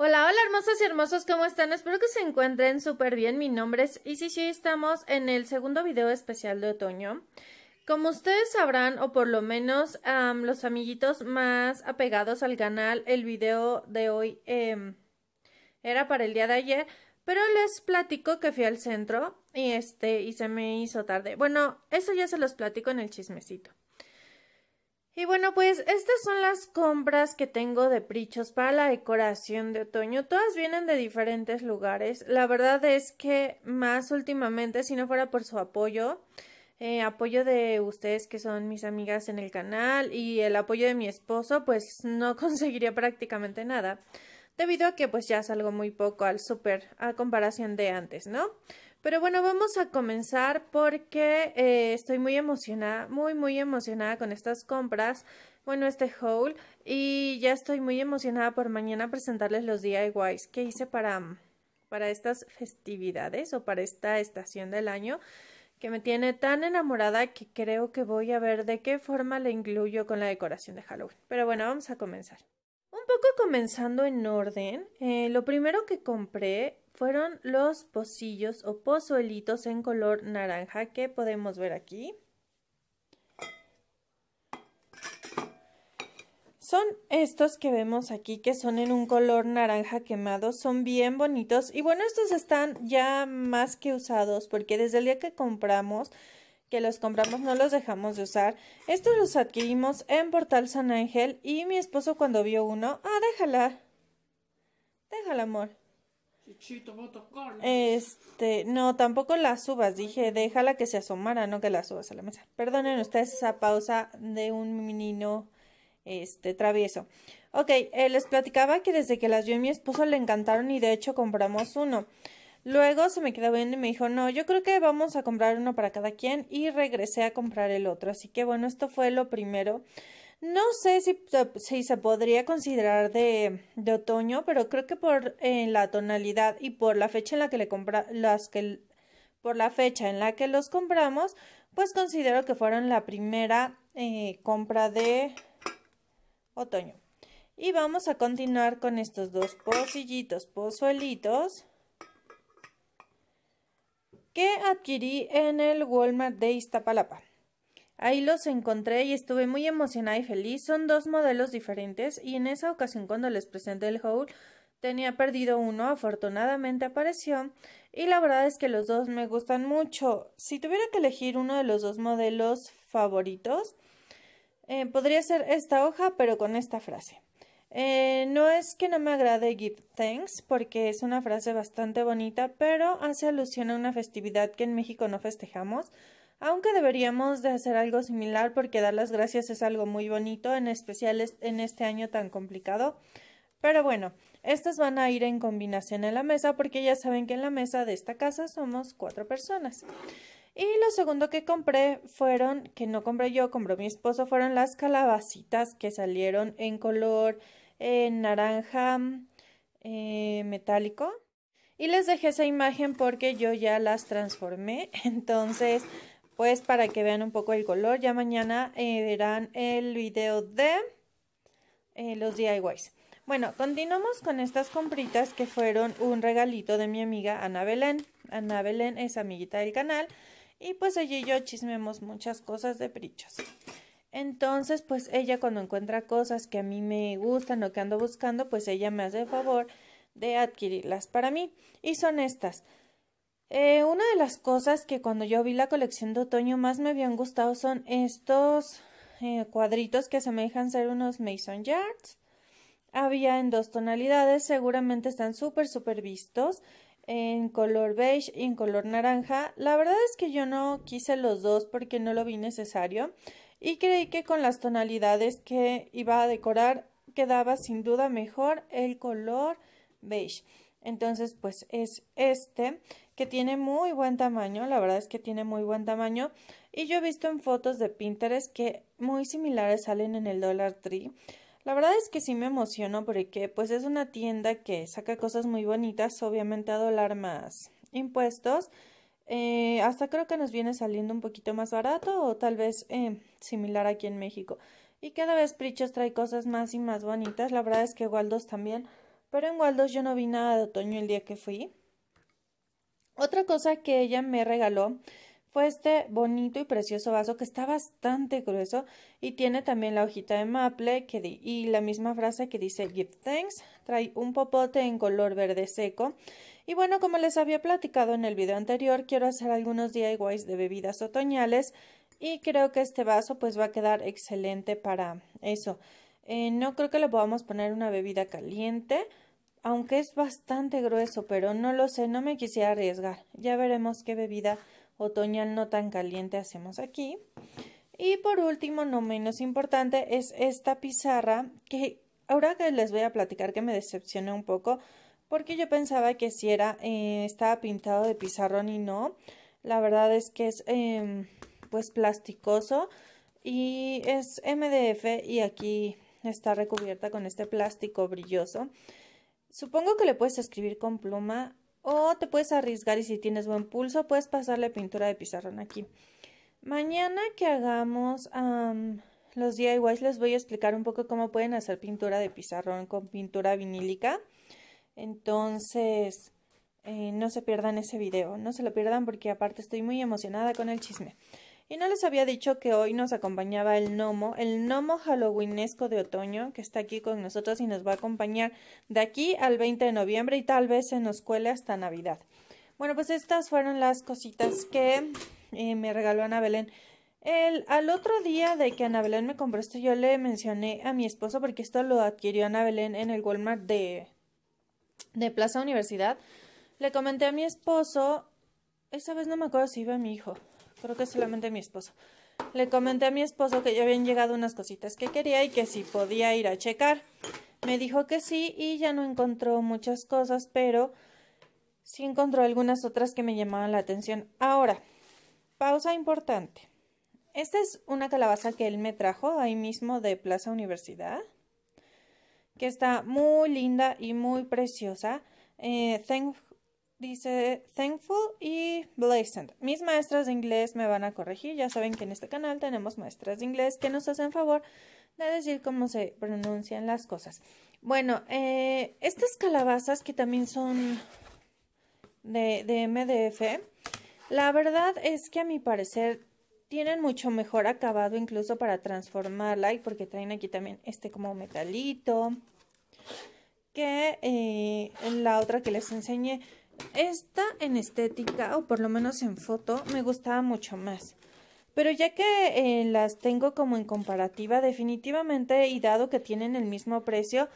Hola, hola hermosas y hermosos, ¿cómo están? Espero que se encuentren súper bien. Mi nombre es Isis y estamos en el segundo video especial de otoño. Como ustedes sabrán, o por lo menos los amiguitos más apegados al canal, el video de hoy em, era para el día de ayer, pero les platico que fui al centro y este y se me hizo tarde. Bueno, eso ya se los platico en el chismecito. Y bueno, pues estas son las compras que tengo de prichos para la decoración de otoño. Todas vienen de diferentes lugares. La verdad es que más últimamente, si no fuera por su apoyo, eh, apoyo de ustedes que son mis amigas en el canal y el apoyo de mi esposo, pues no conseguiría prácticamente nada, debido a que pues ya salgo muy poco al súper a comparación de antes, ¿no? Pero bueno, vamos a comenzar porque eh, estoy muy emocionada, muy, muy emocionada con estas compras. Bueno, este haul. Y ya estoy muy emocionada por mañana presentarles los DIYs que hice para, mm, para estas festividades o para esta estación del año que me tiene tan enamorada que creo que voy a ver de qué forma la incluyo con la decoración de Halloween. Pero bueno, vamos a comenzar. Un poco comenzando en orden, eh, lo primero que compré fueron los pocillos o pozuelitos en color naranja que podemos ver aquí. Son estos que vemos aquí que son en un color naranja quemado, son bien bonitos y bueno estos están ya más que usados porque desde el día que compramos que los compramos no los dejamos de usar. Estos los adquirimos en Portal San Ángel y mi esposo cuando vio uno, ah, déjala. Déjala, amor. Este, no, tampoco las subas Dije, déjala que se asomara, no que las subas a la mesa. Perdonen ustedes esa pausa de un menino este, travieso. Ok, eh, les platicaba que desde que las vio mi esposo le encantaron y de hecho compramos uno. Luego se me quedó bien y me dijo, no, yo creo que vamos a comprar uno para cada quien y regresé a comprar el otro. Así que bueno, esto fue lo primero. No sé si, si se podría considerar de, otoño, pero creo que por eh, la tonalidad y por la fecha en la que le compra, las que por la fecha en la que los compramos, pues considero que fueron la primera eh, compra de otoño. Y vamos a continuar con estos dos pocillitos, pozuelitos que adquirí en el Walmart de Iztapalapa. Ahí los encontré y estuve muy emocionada y feliz. Son dos modelos diferentes y en esa ocasión cuando les presenté el haul tenía perdido uno, afortunadamente apareció y la verdad es que los dos me gustan mucho. Si tuviera que elegir uno de los dos modelos favoritos, eh, podría ser esta hoja pero con esta frase. Eh, no es que no me agrade Give Thanks, porque es una frase bastante bonita, pero hace alusión a una festividad que en México no festejamos, aunque deberíamos de hacer algo similar porque dar las gracias es algo muy bonito, en especial en este año tan complicado. Pero bueno, estas van a ir en combinación en la mesa porque ya saben que en la mesa de esta casa somos cuatro personas. Y lo segundo que compré fueron, que no compré yo, compró mi esposo, fueron las calabacitas que salieron en color eh, naranja eh, metálico. Y les dejé esa imagen porque yo ya las transformé. Entonces, pues para que vean un poco el color. Ya mañana eh, verán el video de eh, los DIYs. Bueno, continuamos con estas compritas que fueron un regalito de mi amiga Ana Belén. Ana Belén es amiguita del canal y pues ella y yo chismemos muchas cosas de prichos. Entonces, pues ella cuando encuentra cosas que a mí me gustan o que ando buscando, pues ella me hace el favor de adquirirlas para mí. Y son estas. Eh, una de las cosas que cuando yo vi la colección de otoño más me habían gustado son estos eh, cuadritos que asemejan ser unos Mason Yards. Había en dos tonalidades, seguramente están súper, súper vistos, en color beige y en color naranja. La verdad es que yo no quise los dos porque no lo vi necesario y creí que con las tonalidades que iba a decorar quedaba sin duda mejor el color beige. Entonces, pues es este que tiene muy buen tamaño, la verdad es que tiene muy buen tamaño y yo he visto en fotos de Pinterest que muy similares salen en el Dollar Tree. La verdad es que sí me emociono porque pues es una tienda que saca cosas muy bonitas, obviamente a dólar más impuestos. Eh, hasta creo que nos viene saliendo un poquito más barato o tal vez eh, similar aquí en México. Y cada vez Prichos trae cosas más y más bonitas. La verdad es que Waldos también. Pero en Waldos yo no vi nada de otoño el día que fui. Otra cosa que ella me regaló fue este bonito y precioso vaso que está bastante grueso y tiene también la hojita de maple que y la misma frase que dice give thanks, trae un popote en color verde seco y bueno como les había platicado en el video anterior quiero hacer algunos DIYs de bebidas otoñales y creo que este vaso pues va a quedar excelente para eso. Eh, no creo que le podamos poner una bebida caliente aunque es bastante grueso, pero no lo sé, no me quisiera arriesgar. Ya veremos qué bebida otoña no tan caliente hacemos aquí. Y por último, no menos importante, es esta pizarra que ahora que les voy a platicar que me decepcioné un poco porque yo pensaba que si era eh, estaba pintado de pizarrón y no. La verdad es que es eh, pues plasticoso y es MDF y aquí está recubierta con este plástico brilloso Supongo que le puedes escribir con pluma o te puedes arriesgar y si tienes buen pulso puedes pasarle pintura de pizarrón aquí. Mañana que hagamos los DIYs les voy a explicar un poco cómo pueden hacer pintura de pizarrón con pintura vinílica. Entonces, eh, no se pierdan ese video, no se lo pierdan porque aparte estoy muy emocionada con el chisme. Y no les había dicho que hoy nos acompañaba el NOMO, el NOMO halloweenesco de otoño, que está aquí con nosotros y nos va a acompañar de aquí al 20 de noviembre y tal vez se nos cuele hasta Navidad. Bueno, pues estas fueron las cositas que eh, me regaló Ana Belén. El, al otro día de que Ana Belén me compró esto, yo le mencioné a mi esposo, porque esto lo adquirió Ana Belén en el Walmart de, de Plaza Universidad. Le comenté a mi esposo, esa vez no me acuerdo si iba mi hijo, creo que solamente mi esposo. Le comenté a mi esposo que ya habían llegado unas cositas que quería y que si podía ir a checar. Me dijo que sí y ya no encontró muchas cosas, pero sí encontró algunas otras que me llamaban la atención. Ahora, pausa importante. Esta es una calabaza que él me trajo ahí mismo de Plaza Universidad, que está muy linda y muy preciosa. Eh, thank Dice thankful y blessed. Mis maestras de inglés me van a corregir. Ya saben que en este canal tenemos maestras de inglés que nos hacen favor de decir cómo se pronuncian las cosas. Bueno, eh, estas calabazas que también son de, MDF, la verdad es que a mi parecer tienen mucho mejor acabado incluso para transformarla y porque traen aquí también este como metalito que eh, la otra que les enseñé. Esta en estética, o por lo menos en foto, me gustaba mucho más. Pero ya que eh, las tengo como en comparativa, definitivamente, y dado que tienen el mismo precio,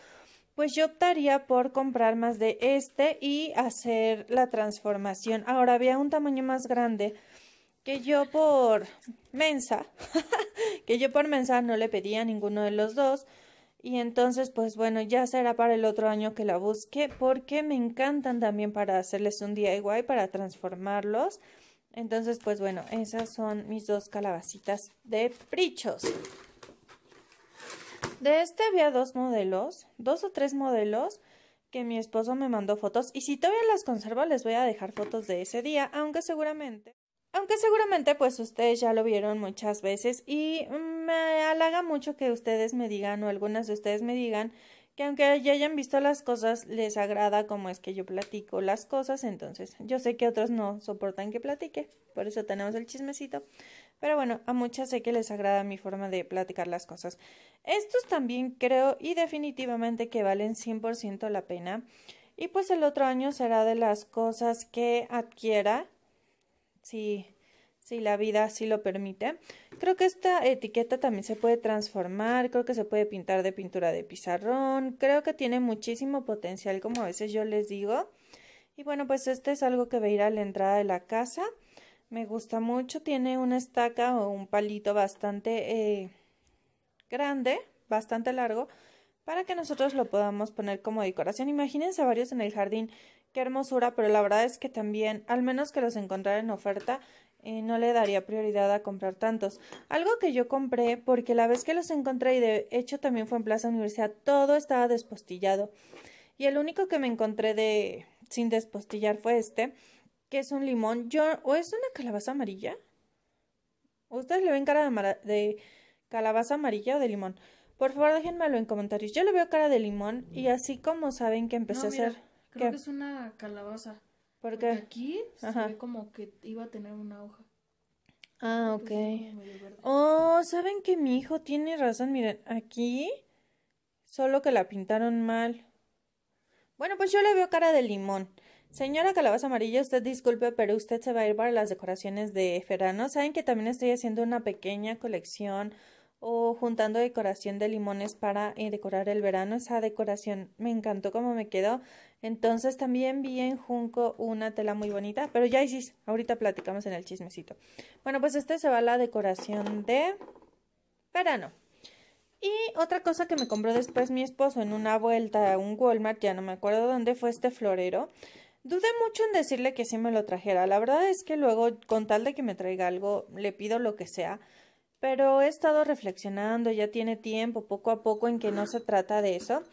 pues yo optaría por comprar más de este y hacer la transformación. Ahora había un tamaño más grande que yo por mensa, que yo por mensa no le pedía ninguno de los dos. Y entonces, pues bueno, ya será para el otro año que la busque porque me encantan también para hacerles un DIY, para transformarlos. Entonces, pues bueno, esas son mis dos calabacitas de prichos. De este había dos modelos, dos o tres modelos que mi esposo me mandó fotos y si todavía las conservo les voy a dejar fotos de ese día, aunque seguramente aunque seguramente pues ustedes ya lo vieron muchas veces y me halaga mucho que ustedes me digan o algunas de ustedes me digan que aunque ya hayan visto las cosas les agrada como es que yo platico las cosas, entonces yo sé que otros no soportan que platique, por eso tenemos el chismecito, pero bueno, a muchas sé que les agrada mi forma de platicar las cosas. Estos también creo y definitivamente que valen 100% la pena y pues el otro año será de las cosas que adquiera si, si la vida así lo permite. Creo que esta etiqueta también se puede transformar, creo que se puede pintar de pintura de pizarrón, creo que tiene muchísimo potencial, como a veces yo les digo. Y bueno, pues este es algo que va a ir a la entrada de la casa. Me gusta mucho, tiene una estaca o un palito bastante eh, grande, bastante largo, para que nosotros lo podamos poner como decoración. Imagínense varios en el jardín, qué hermosura, pero la verdad es que también, al menos que los encontrara en oferta, eh, no le daría prioridad a comprar tantos. Algo que yo compré, porque la vez que los encontré, y de hecho también fue en Plaza Universidad, todo estaba despostillado. Y el único que me encontré de sin despostillar fue este, que es un limón. ¿O es una calabaza amarilla? ¿Ustedes le ven cara de calabaza amarilla o de limón? Por favor, déjenmelo en comentarios. Yo le veo cara de limón y así como saben que empecé a hacer. Creo que es una calabaza. Porque aquí se ve como que iba a tener una hoja. Ah, ok. Oh, ¿saben que mi hijo tiene razón? Miren, aquí solo que la pintaron mal. Bueno, pues yo le veo cara de limón. Señora Calabaza Amarilla, usted disculpe, pero usted se va a ir para las decoraciones de verano. Saben que también estoy haciendo una pequeña colección o juntando decoración de limones para eh, decorar el verano. Esa decoración me encantó como me quedó. Entonces también vi en Junco una tela muy bonita, pero ya hiciste, ahorita platicamos en el chismecito. Bueno, pues este se va a la decoración de verano. Y otra cosa que me compró después mi esposo en una vuelta a un Walmart, ya no me acuerdo dónde fue este florero. Dudé mucho en decirle que sí me lo trajera. La verdad es que luego, con tal de que me traiga algo, le pido lo que sea pero he estado reflexionando, ya tiene tiempo, poco a poco, en que no se trata de eso.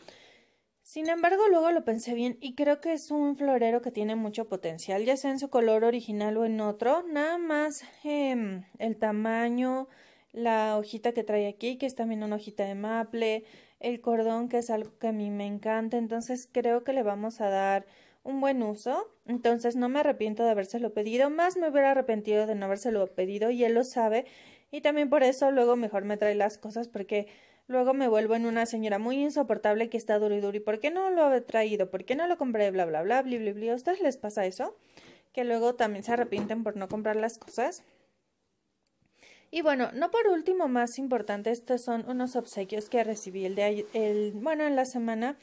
Sin embargo, luego lo pensé bien y creo que es un florero que tiene mucho potencial, ya sea en su color original o en otro, nada más em, el tamaño, la hojita que trae aquí, que es también una hojita de maple, el cordón, que es algo que a mí me encanta, entonces creo que le vamos a dar un buen uso, entonces no me arrepiento de habérselo pedido, más me hubiera arrepentido de no habérselo pedido y él lo sabe y también por eso luego mejor me trae las cosas porque luego me vuelvo en una señora muy insoportable que está duro y duro. ¿Y por qué no lo he traído? ¿Por qué no lo compré? Bla, bla, bla, bla, bla, ¿A ustedes les pasa eso? Que luego también se arrepienten por no comprar las cosas. Y bueno, no por último, más importante, estos son unos obsequios que recibí el de el, bueno, en la semana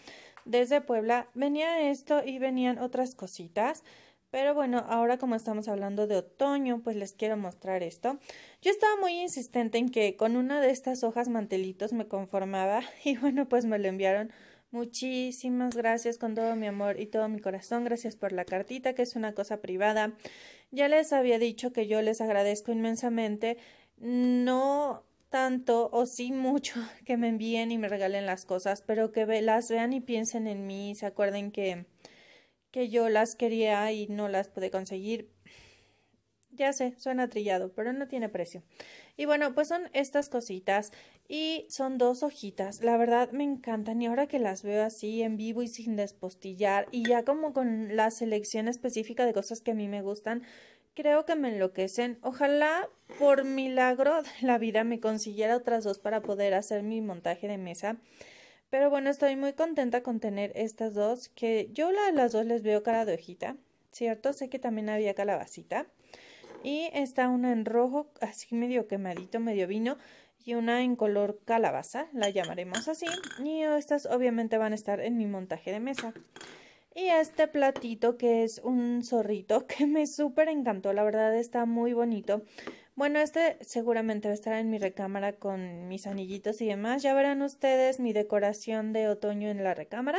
desde Puebla. Venía esto y venían otras cositas. Pero bueno, ahora como estamos hablando de otoño, pues les quiero mostrar esto. Yo estaba muy insistente en que con una de estas hojas mantelitos me conformaba y bueno, pues me lo enviaron. Muchísimas gracias con todo mi amor y todo mi corazón. Gracias por la cartita, que es una cosa privada. Ya les había dicho que yo les agradezco inmensamente. No tanto o sí mucho que me envíen y me regalen las cosas, pero que las vean y piensen en mí y se acuerden que que yo las quería y no las pude conseguir. Ya sé, suena trillado, pero no tiene precio. Y bueno, pues son estas cositas y son dos hojitas. La verdad me encantan y ahora que las veo así en vivo y sin despostillar y ya como con la selección específica de cosas que a mí me gustan, creo que me enloquecen. Ojalá por milagro la vida me consiguiera otras dos para poder hacer mi montaje de mesa. Pero bueno, estoy muy contenta con tener estas dos, que yo las dos les veo cara de ¿cierto? Sé que también había calabacita. Y está una en rojo, así medio quemadito, medio vino, y una en color calabaza, la llamaremos así. Y estas obviamente van a estar en mi montaje de mesa. Y este platito que es un zorrito que me súper encantó, la verdad está muy bonito. Bueno, este seguramente va a estar en mi recámara con mis anillitos y demás. Ya verán ustedes mi decoración de otoño en la recámara.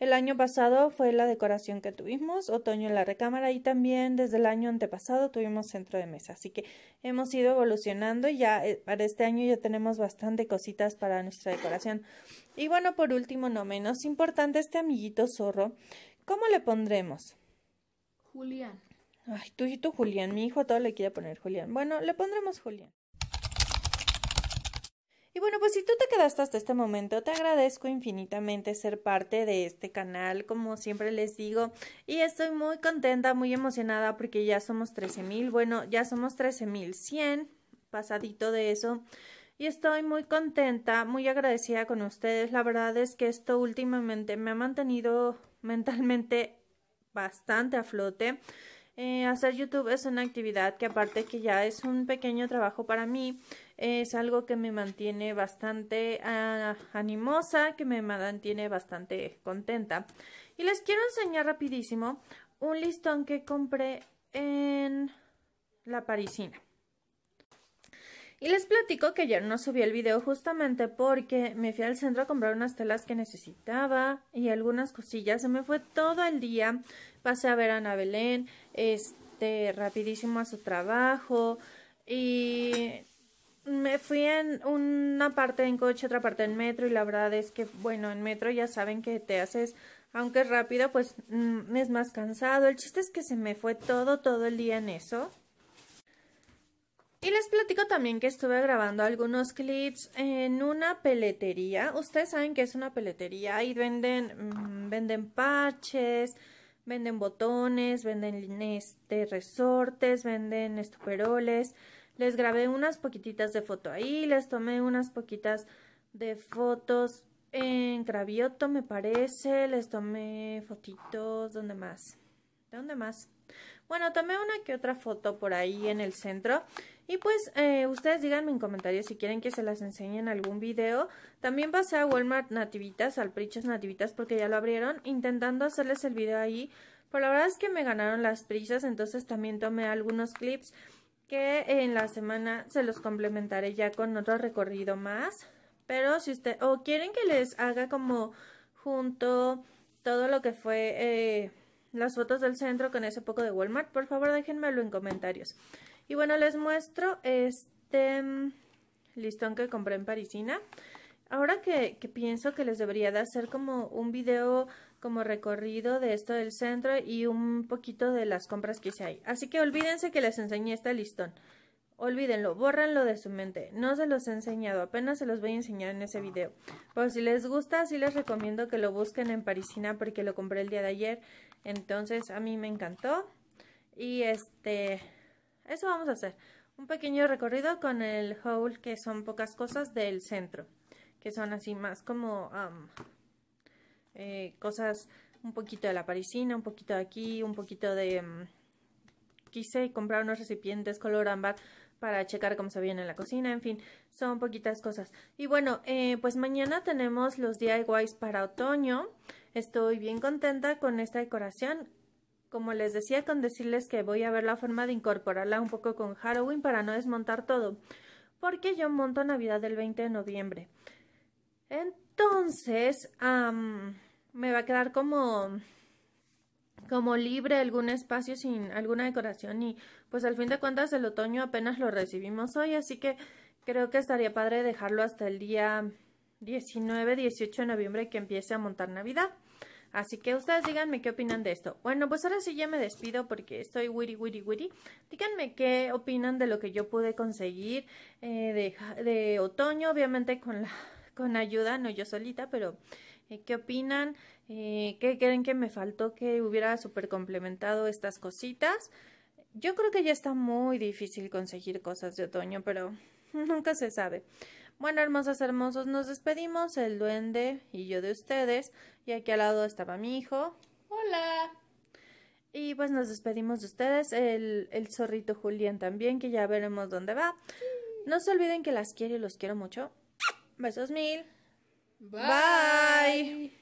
El año pasado fue la decoración que tuvimos, otoño en la recámara y también desde el año antepasado tuvimos centro de mesa. Así que hemos ido evolucionando y ya eh, para este año ya tenemos bastante cositas para nuestra decoración. Y bueno, por último, no menos importante, este amiguito zorro. ¿Cómo le pondremos? Julián. Ay, tú y tú, Julián. Mi hijo a todo le quiere poner Julián. Bueno, le pondremos Julián. Y bueno, pues si tú te quedaste hasta este momento, te agradezco infinitamente ser parte de este canal, como siempre les digo, y estoy muy contenta, muy emocionada porque ya somos 13.000, bueno, ya somos 13.100, pasadito de eso, y estoy muy contenta, muy agradecida con ustedes, la verdad es que esto últimamente me ha mantenido mentalmente bastante a flote, eh, hacer YouTube es una actividad que aparte que ya es un pequeño trabajo para mí, es algo que me mantiene bastante ah, animosa, que me mantiene bastante contenta. Y les quiero enseñar rapidísimo un listón que compré en la parisina. Y les platico que ayer no subí el video justamente porque me fui al centro a comprar unas telas que necesitaba y algunas cosillas. Se me fue todo el día. Pasé a ver a Ana Belén, este, rapidísimo a su trabajo y me fui en una parte en coche, otra parte en metro y la verdad es que, bueno, en metro ya saben que te haces, aunque es rápido, pues mm, es más cansado. El chiste es que se me fue todo, todo el día en eso. Y les platico también que estuve grabando algunos clips en una peletería. Ustedes saben que es una peletería ahí venden, mm, venden parches, venden botones, venden este, resortes, venden estuperoles. Les grabé unas poquititas de foto ahí, les tomé unas poquitas de fotos en Cravioto, me parece. Les tomé fotitos, ¿dónde más? ¿Dónde más? Bueno, tomé una que otra foto por ahí en el centro. Y pues eh, ustedes díganme en comentarios si quieren que se las enseñe en algún video. También pasé a Walmart Nativitas, al Prichas Nativitas, porque ya lo abrieron, intentando hacerles el video ahí. Pero la verdad es que me ganaron las prisas, entonces también tomé algunos clips que en la semana se los complementaré ya con otro recorrido más. Pero si ustedes, o quieren que les haga como junto todo lo que fue eh, las fotos del centro con ese poco de Walmart, por favor déjenmelo en comentarios. Y bueno, les muestro este mm, listón que compré en Parisina. Ahora que, pienso que les debería de hacer como un video como recorrido de esto del centro y un poquito de las compras que hice ahí. Así que olvídense que les enseñé este listón. Olvídenlo, bórrenlo de su mente. No se los he enseñado, apenas se los voy a enseñar en ese video. Pero si les gusta, sí les recomiendo que lo busquen en Parisina porque lo compré el día de ayer. Entonces a mí me encantó. Y este, eso vamos a hacer. Un pequeño recorrido con el haul, que son pocas cosas del centro. Que son así más como eh, cosas, un poquito de la parisina, un poquito de aquí, un poquito de... Mm, quise comprar unos recipientes color ámbar para checar cómo se viene en la cocina, en fin, son poquitas cosas. Y bueno, eh, pues mañana tenemos los DIYs para otoño. Estoy bien contenta con esta decoración como les decía, con decirles que voy a ver la forma de incorporarla un poco con Halloween para no desmontar todo, porque yo monto Navidad del 20 de noviembre. Entonces, me va a quedar como como libre algún espacio sin alguna decoración y pues al fin de cuentas el otoño apenas lo recibimos hoy, así que creo que estaría padre dejarlo hasta el día 19, 18 de noviembre que empiece a montar Navidad. Así que ustedes díganme qué opinan de esto. Bueno, pues ahora sí ya me despido porque estoy wiri wiri wiri. Díganme qué opinan de lo que yo pude conseguir eh, de, otoño, obviamente con la con ayuda, no yo solita, pero eh, qué opinan, eh, qué creen que me faltó que hubiera super complementado estas cositas. Yo creo que ya está muy difícil conseguir cosas de otoño, pero nunca se sabe. Bueno, hermosas, hermosos, nos despedimos, el duende y yo de ustedes. Y aquí al lado estaba mi hijo. Hola. Y pues nos despedimos de ustedes, el, el zorrito Julián también, que ya veremos dónde va. No se olviden que las quiero y los quiero mucho. Besos mil. Bye.